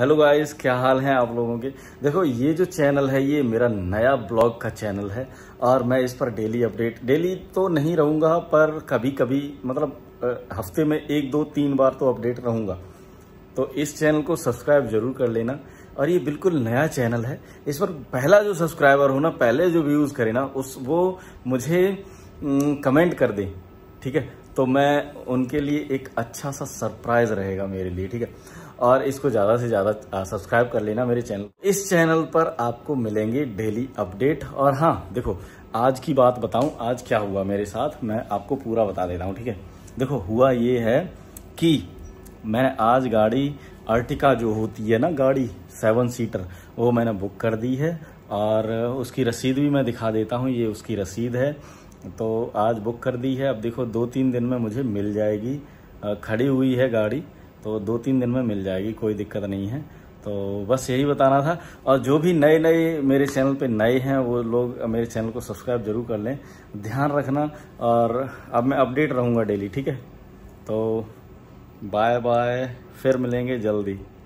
hello guys क्या हाल हैं आप लोगों के देखो ये जो चैनल है ये मेरा नया ब्लॉग का चैनल है और मैं इस पर डेली अपडेट डेली तो नहीं रहूँगा पर कभी कभी मतलब हफ्ते में एक दो तीन बार तो अपडेट रहूँगा तो इस चैनल को सब्सक्राइब जरूर कर लेना और ये बिल्कुल नया चैनल है इस पर पहला जो सब्सक्राइबर हो ना पहले जो व्यूज़ करे ना उस वो मुझे कमेंट कर दें ठीक है तो मैं उनके लिए एक अच्छा सा सरप्राइज रहेगा मेरे लिए ठीक है और इसको ज़्यादा से ज़्यादा सब्सक्राइब कर लेना मेरे चैनल इस चैनल पर आपको मिलेंगे डेली अपडेट और हाँ देखो आज की बात बताऊँ आज क्या हुआ मेरे साथ मैं आपको पूरा बता देता हूँ ठीक है देखो हुआ ये है कि मैंने आज गाड़ी अर्टिका जो होती है ना गाड़ी सेवन सीटर वो मैंने बुक कर दी है और उसकी रसीद भी मैं दिखा देता हूँ ये उसकी रसीद है तो आज बुक कर दी है अब देखो दो तीन दिन में मुझे मिल जाएगी खड़ी हुई है गाड़ी तो दो तीन दिन में मिल जाएगी कोई दिक्कत नहीं है तो बस यही बताना था और जो भी नए नए मेरे चैनल पे नए हैं वो लोग मेरे चैनल को सब्सक्राइब जरूर कर लें ध्यान रखना और अब मैं अपडेट रहूँगा डेली ठीक है तो बाय बाय फिर मिलेंगे जल्दी